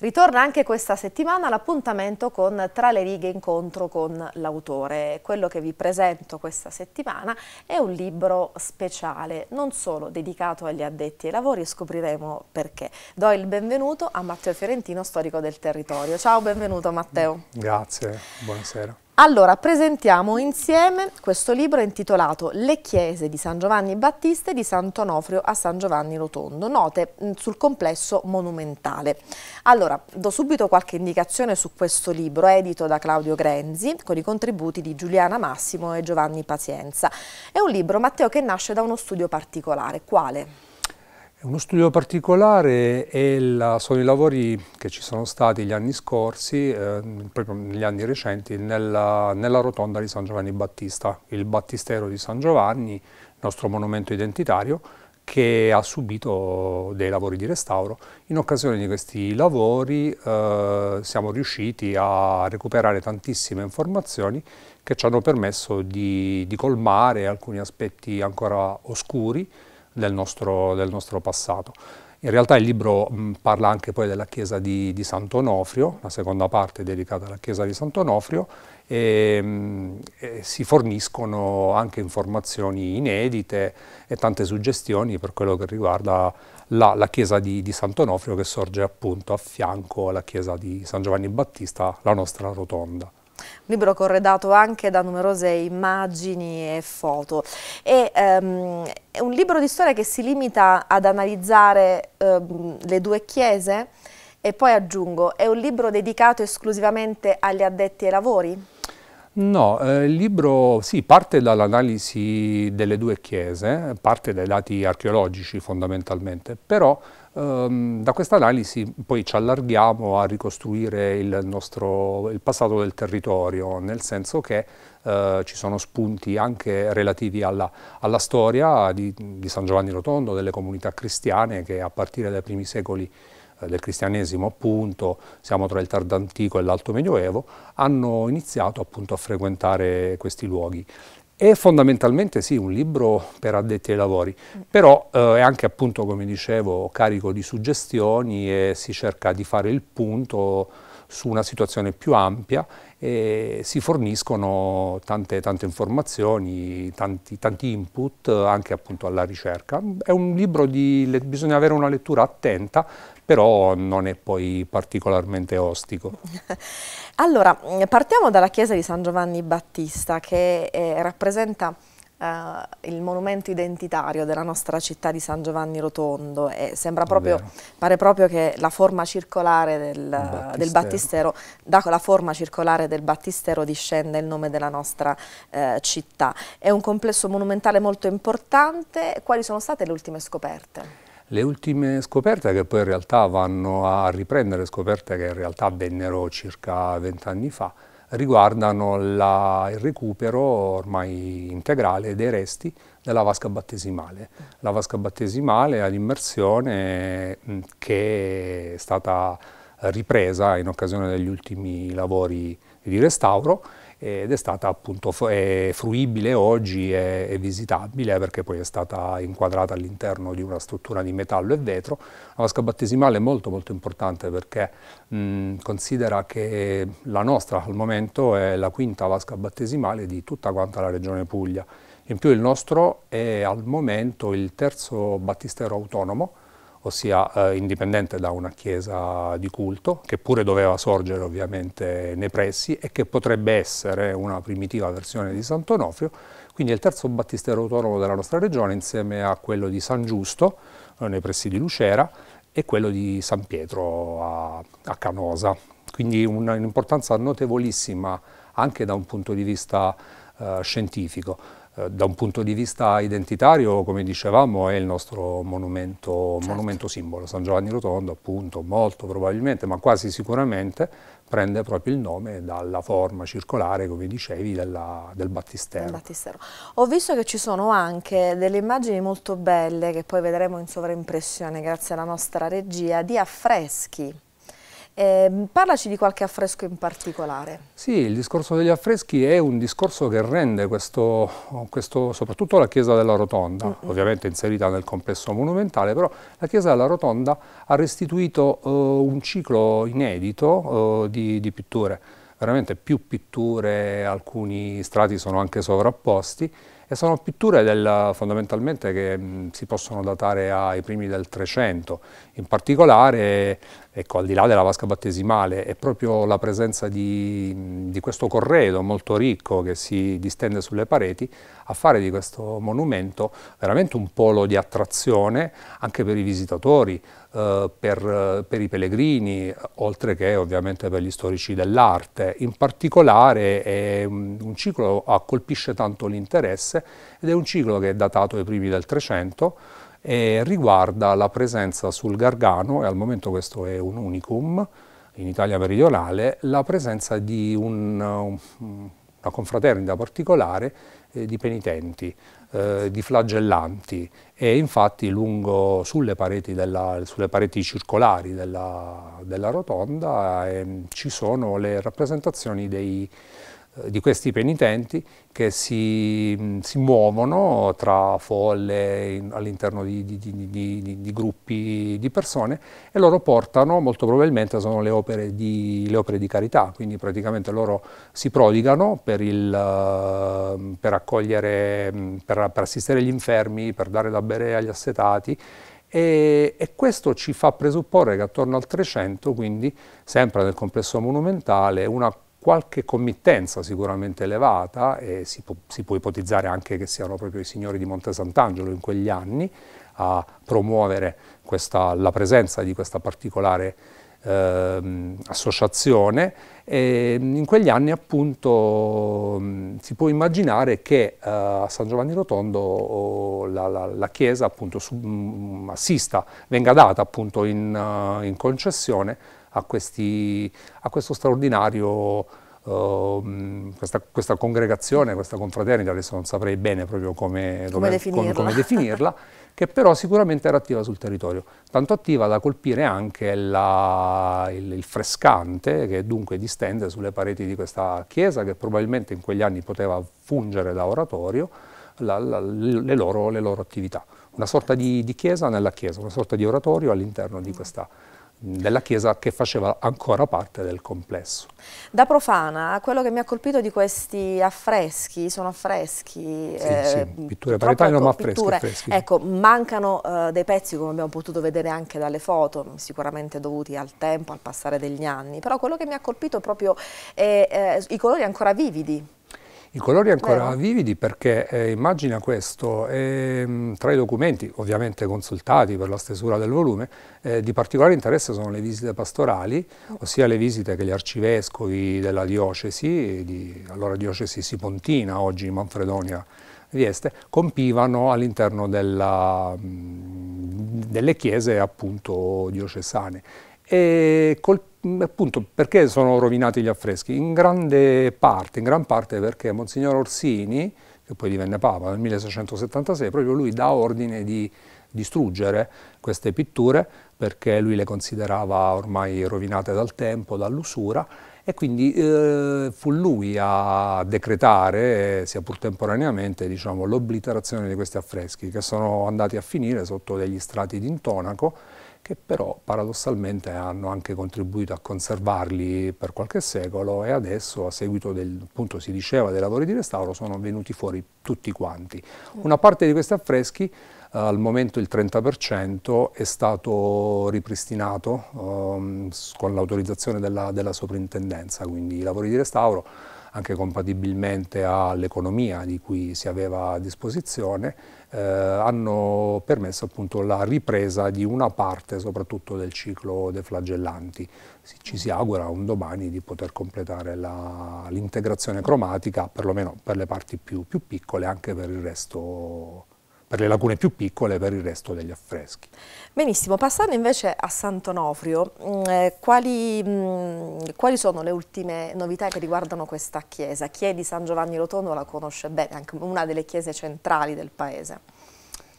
Ritorna anche questa settimana l'appuntamento con Tra le righe incontro con l'autore. Quello che vi presento questa settimana è un libro speciale, non solo dedicato agli addetti ai lavori, scopriremo perché. Do il benvenuto a Matteo Fiorentino, storico del territorio. Ciao, benvenuto Matteo. Grazie, buonasera. Allora, presentiamo insieme questo libro intitolato Le chiese di San Giovanni Battista e di Sant'Onofrio a San Giovanni Rotondo, note mm, sul complesso monumentale. Allora, do subito qualche indicazione su questo libro, edito da Claudio Grenzi, con i contributi di Giuliana Massimo e Giovanni Pazienza. È un libro, Matteo, che nasce da uno studio particolare. Quale? Uno studio particolare la, sono i lavori che ci sono stati gli anni scorsi, eh, proprio negli anni recenti, nella, nella, rotonda di San Giovanni Battista, il battistero di San Giovanni, nostro monumento identitario, che ha subito dei lavori di restauro. In occasione di questi lavori eh, siamo riusciti a recuperare tantissime informazioni che ci hanno permesso di, di colmare alcuni aspetti ancora oscuri, del nostro, del nostro passato. In realtà il libro parla anche poi della chiesa di, di Sant'Onofrio, la seconda parte è dedicata alla chiesa di Sant'Onofrio, e, e si forniscono anche informazioni inedite e tante suggestioni per quello che riguarda la, la chiesa di, di Sant'Onofrio che sorge appunto a fianco alla chiesa di San Giovanni Battista, la nostra rotonda un libro corredato anche da numerose immagini e foto. E, um, è un libro di storia che si limita ad analizzare um, le due chiese e poi aggiungo, è un libro dedicato esclusivamente agli addetti ai lavori? No, eh, il libro sì, parte dall'analisi delle due chiese, parte dai dati archeologici fondamentalmente, però Ehm, da questa analisi poi ci allarghiamo a ricostruire il, nostro, il passato del territorio, nel senso che eh, ci sono spunti anche relativi alla, alla storia di, di, San Giovanni Rotondo, delle comunità cristiane che a partire dai primi secoli eh, del cristianesimo appunto, siamo tra il tardo antico e l'alto medioevo, hanno iniziato appunto a frequentare questi luoghi. È fondamentalmente sì, un libro per addetti ai lavori, però eh, è anche appunto, come dicevo, carico di suggestioni e si cerca di fare il punto su una situazione più ampia e si forniscono tante, tante informazioni, tanti, tanti, input anche appunto alla ricerca. È un libro di, bisogna avere una lettura attenta, però non è poi particolarmente ostico. allora, partiamo dalla chiesa di San Giovanni Battista che eh, rappresenta eh, il monumento identitario della nostra città di San Giovanni Rotondo e sembra proprio, pare proprio che la forma circolare del battistero. del battistero. da la forma circolare del battistero discende il nome della nostra eh, città. È un complesso monumentale molto importante. Quali sono state le ultime scoperte? Le ultime scoperte che poi in realtà vanno a riprendere scoperte che in realtà vennero circa vent'anni fa, riguardano la, il recupero ormai integrale dei resti della vasca battesimale. La vasca battesimale è immersione mm, che è stata ripresa in occasione degli ultimi lavori di restauro ed è stata appunto è fruibile oggi, e visitabile perché poi è stata inquadrata all'interno di una struttura di metallo e vetro. La vasca battesimale è molto molto importante perché mh, considera che la nostra al momento è la quinta vasca battesimale di tutta quanta la regione Puglia. In più il nostro è al momento il terzo battistero autonomo ossia eh, indipendente da una chiesa di culto, che pure doveva sorgere ovviamente nei pressi e che potrebbe essere una primitiva versione di Sant'Onofrio, quindi è il terzo battistero autonomo della nostra regione insieme a quello di San Giusto eh, nei pressi di Lucera e quello di San Pietro a, a Canosa. Quindi un'importanza notevolissima anche da un punto di vista eh, scientifico. Eh, da un punto di vista identitario, come dicevamo, è il nostro monumento, certo. monumento, simbolo, San Giovanni Rotondo, appunto, molto probabilmente, ma quasi sicuramente, prende proprio il nome dalla forma circolare, come dicevi, della, del battistero. battistero. Ho visto che ci sono anche delle immagini molto belle, che poi vedremo in sovraimpressione, grazie alla nostra regia, di affreschi. Eh, parlaci di qualche affresco in particolare. Sì, il discorso degli affreschi è un discorso che rende questo, questo soprattutto la chiesa della Rotonda, mm -mm. ovviamente inserita nel complesso monumentale, però la chiesa della Rotonda ha restituito eh, un ciclo inedito eh, di, di pitture, veramente più pitture, alcuni strati sono anche sovrapposti, e sono pitture del, fondamentalmente che mh, si possono datare ai primi del 300, in particolare, ecco, al di là della vasca battesimale, è proprio la presenza di, di questo corredo molto ricco che si distende sulle pareti a fare di questo monumento veramente un polo di attrazione anche per i visitatori, eh, per, per, i pellegrini, oltre che ovviamente per gli storici dell'arte. In particolare è un ciclo che colpisce tanto l'interesse ed è un ciclo che è datato ai primi del 300 e riguarda la presenza sul Gargano, e al momento questo è un unicum in Italia meridionale, la presenza di un, una confraternita particolare eh, di penitenti, eh, di flagellanti e infatti lungo, sulle, pareti, della, sulle pareti circolari della, della rotonda ehm, ci sono le rappresentazioni dei eh, di questi penitenti che si, mm, si muovono tra folle all'interno di, di, di, di, gruppi di persone e loro portano, molto probabilmente sono le opere di, le opere carità, quindi praticamente loro si prodigano per, il, eh, per accogliere, mm, per, per assistere gli infermi, per dare da bere agli assetati e, e, questo ci fa presupporre che attorno al 300, quindi sempre nel complesso monumentale, una qualche committenza sicuramente elevata, e si, po si, può ipotizzare anche che siano proprio i signori di Monte Sant'Angelo in quegli anni a promuovere questa, la presenza di questa particolare eh, associazione e mm, in quegli anni appunto mm, si può immaginare che eh, a San Giovanni Rotondo la, la, la chiesa appunto su, mm, assista, venga data appunto in, eh, in concessione a, questi, a questo straordinario, uh, questa, questa, congregazione, questa confraternita, adesso non saprei bene proprio come, come, come, definirla. come definirla, che però sicuramente era attiva sul territorio, tanto attiva da colpire anche la, il, il, frescante che dunque distende sulle pareti di questa chiesa che probabilmente in quegli anni poteva fungere da oratorio, la, la, le, loro, le, loro, attività. Una sorta di, di chiesa nella chiesa, una sorta di oratorio all'interno di questa chiesa della chiesa che faceva ancora parte del complesso. Da profana, quello che mi ha colpito di questi affreschi, sono affreschi, sì, eh, sì, pitture paritarie, ma affreschi, affreschi. Ecco, mancano eh, dei pezzi come abbiamo potuto vedere anche dalle foto, sicuramente dovuti al tempo, al passare degli anni, però quello che mi ha colpito proprio è eh, i colori ancora vividi i colori ancora Vero. vividi perché eh, immagina questo, eh, tra i documenti ovviamente consultati per la stesura del volume, eh, di particolare interesse sono le visite pastorali, ossia le visite che gli arcivescovi della diocesi, di, allora diocesi Sipontina, oggi Manfredonia Vieste, compivano all'interno mm, delle chiese appunto diocesane. E col Mm, appunto perché sono rovinati gli affreschi? In grande parte, in gran parte perché Monsignor Orsini, che poi divenne Papa nel 1676, proprio lui dà ordine di distruggere queste pitture perché lui le considerava ormai rovinate dal tempo, dall'usura e quindi eh, fu lui a decretare, sia pur temporaneamente, diciamo, l'obliterazione di questi affreschi che sono andati a finire sotto degli strati di intonaco che però paradossalmente hanno anche contribuito a conservarli per qualche secolo e adesso a seguito del, appunto si diceva, dei lavori di restauro sono venuti fuori tutti quanti. Una parte di questi affreschi eh, al momento il 30% è stato ripristinato um, con l'autorizzazione della, della soprintendenza, quindi i lavori di restauro anche compatibilmente all'economia di cui si aveva a disposizione, eh, hanno permesso appunto la ripresa di una parte soprattutto del ciclo dei flagellanti. Ci si augura un domani di poter completare l'integrazione cromatica, perlomeno per le parti più, più piccole, anche per il resto per le lacune più piccole e per il resto degli affreschi. Benissimo, passando invece a Sant'Onofrio, mm, eh, quali, mm, quali, sono le ultime novità che riguardano questa chiesa? Chi è di San Giovanni Rotondo la conosce bene, anche una delle chiese centrali del paese.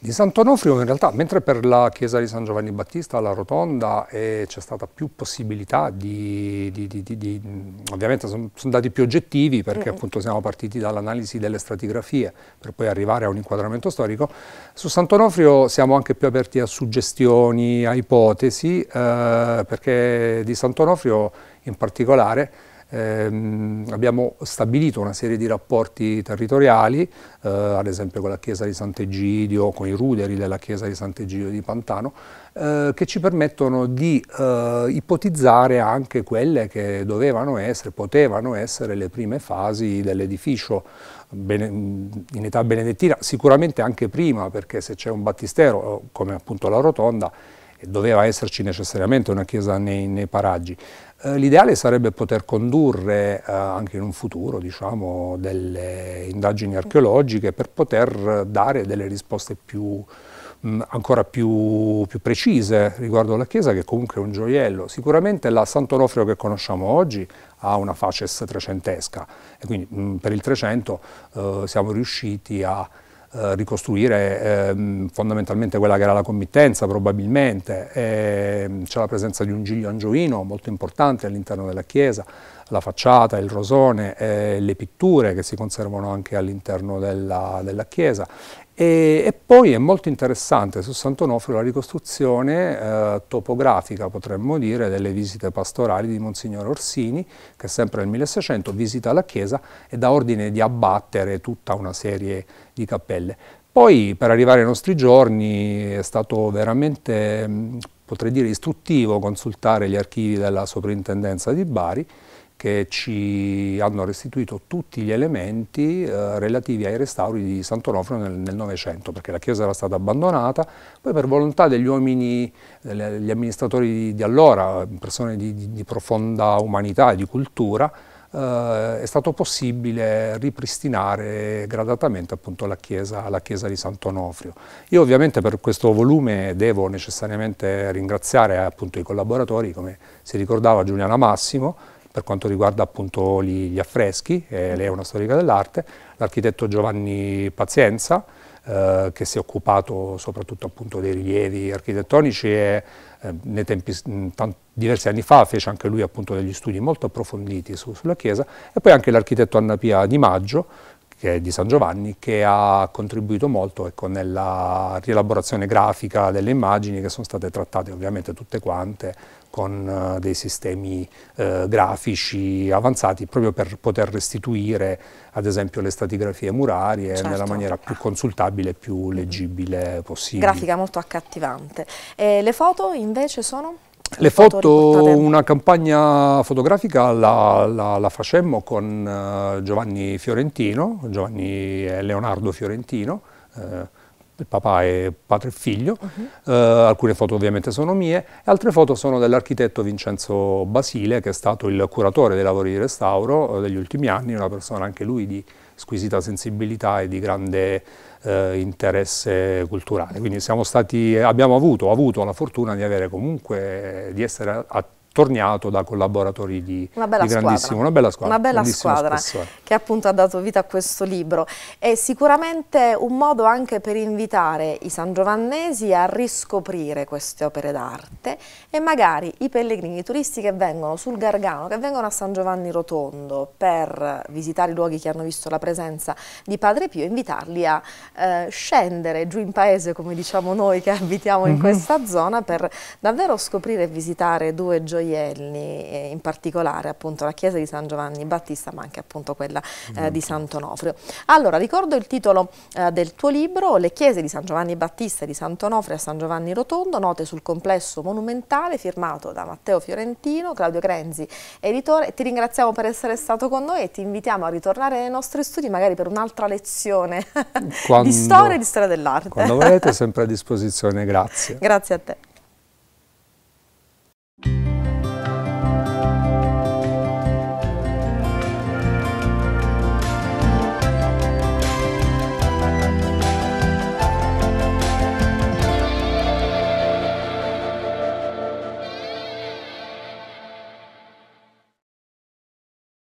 Di Sant'Onofrio in realtà, mentre per la chiesa di San Giovanni Battista, la rotonda, eh, c'è stata più possibilità di... di, di, di ovviamente sono son dati più oggettivi perché mm. appunto siamo partiti dall'analisi delle stratigrafie per poi arrivare a un inquadramento storico. Su Sant'Onofrio siamo anche più aperti a suggestioni, a ipotesi, eh, perché di Sant'Onofrio in particolare ehm, abbiamo stabilito una serie di rapporti territoriali, eh, ad esempio con la chiesa di Sant'Egidio, con i ruderi della chiesa di Sant'Egidio di Pantano, eh, che ci permettono di eh, ipotizzare anche quelle che dovevano essere, potevano essere le prime fasi dell'edificio in età benedettina, sicuramente anche prima, perché se c'è un battistero, come appunto la rotonda, doveva esserci necessariamente una chiesa nei, nei paraggi. Eh, l'ideale sarebbe poter condurre eh, anche in un futuro diciamo, delle indagini archeologiche per poter dare delle risposte più, mh, mm, ancora più, più, precise riguardo alla chiesa che comunque è un gioiello. Sicuramente la Sant'Onofrio che conosciamo oggi ha una faces trecentesca e quindi mh, mm, per il Trecento eh, siamo riusciti a eh, ricostruire eh, fondamentalmente quella che era la committenza probabilmente, ehm, c'è la presenza di un giglio angioino molto importante all'interno della chiesa, la facciata, il rosone, eh, le pitture che si conservano anche all'interno della, della chiesa e, e, poi è molto interessante su Sant'Onofrio la ricostruzione eh, topografica, potremmo dire, delle visite pastorali di Monsignor Orsini, che sempre nel 1600 visita la chiesa e dà ordine di abbattere tutta una serie di cappelle. Poi per arrivare ai nostri giorni è stato veramente, potrei dire, istruttivo consultare gli archivi della soprintendenza di Bari, che ci hanno restituito tutti gli elementi eh, relativi ai restauri di Sant'Onofrio nel Novecento, perché la chiesa era stata abbandonata, poi per volontà degli uomini, degli amministratori di allora, persone di, di, di profonda umanità e di cultura, eh, è stato possibile ripristinare gradatamente appunto, la, chiesa, la chiesa di Sant'Onofrio. Io ovviamente per questo volume devo necessariamente ringraziare appunto, i collaboratori, come si ricordava Giuliana Massimo, per quanto riguarda appunto gli, gli affreschi, eh, mm. lei è una storica dell'arte, l'architetto Giovanni Pazienza, eh, che si è occupato soprattutto appunto dei rilievi architettonici e eh, tempi, mm, diversi anni fa fece anche lui appunto degli studi molto approfonditi su, sulla chiesa e poi anche l'architetto Anna Pia Di Maggio di San Giovanni che ha contribuito molto ecco, nella rielaborazione grafica delle immagini che sono state trattate ovviamente tutte quante con eh, dei sistemi eh, grafici avanzati proprio per poter restituire ad esempio le stratigrafie murarie certo. nella maniera più consultabile e più mm-hmm. leggibile possibile. Grafica molto accattivante. E le foto invece sono? Le foto, una campagna fotografica la, la, la facemmo con eh, Giovanni Fiorentino, Giovanni e Leonardo Fiorentino, uh, il papà e padre e figlio, uh-huh. uh, alcune foto ovviamente sono mie, altre foto sono dell'architetto Vincenzo Basile, che è stato il curatore dei lavori di restauro degli ultimi anni, una persona anche lui di squisita sensibilità e di grande eh, interesse culturale. Quindi siamo stati, abbiamo avuto, avuto, la fortuna di, avere comunque, di essere attivi torniato da collaboratori di, una bella di grandissimo, una bella squadra, una bella squadra che appunto ha dato vita a questo libro. È sicuramente un modo anche per invitare i sangiovannesi a riscoprire queste opere d'arte e magari i pellegrini, i turisti che vengono sul Gargano, che vengono a San Giovanni Rotondo per visitare i luoghi che hanno visto la presenza di Padre Pio, invitarli a eh, scendere giù in paese, come diciamo noi che abitiamo in mm -hmm. questa zona, per davvero scoprire e visitare due gioie gioielli, in particolare appunto la chiesa di San Giovanni Battista, ma anche appunto quella eh, di esatto. Sant'Onofrio. Allora, ricordo il titolo eh, del tuo libro, Le chiese di San Giovanni Battista e di Sant'Onofrio a San Giovanni Rotondo, note sul complesso monumentale, firmato da Matteo Fiorentino, Claudio Grenzi, editore. Ti ringraziamo per essere stato con noi e ti invitiamo a ritornare nei nostri studi, magari per un'altra lezione quando, di storia e di storia dell'arte. Quando volete, sempre a disposizione, grazie. Grazie a te.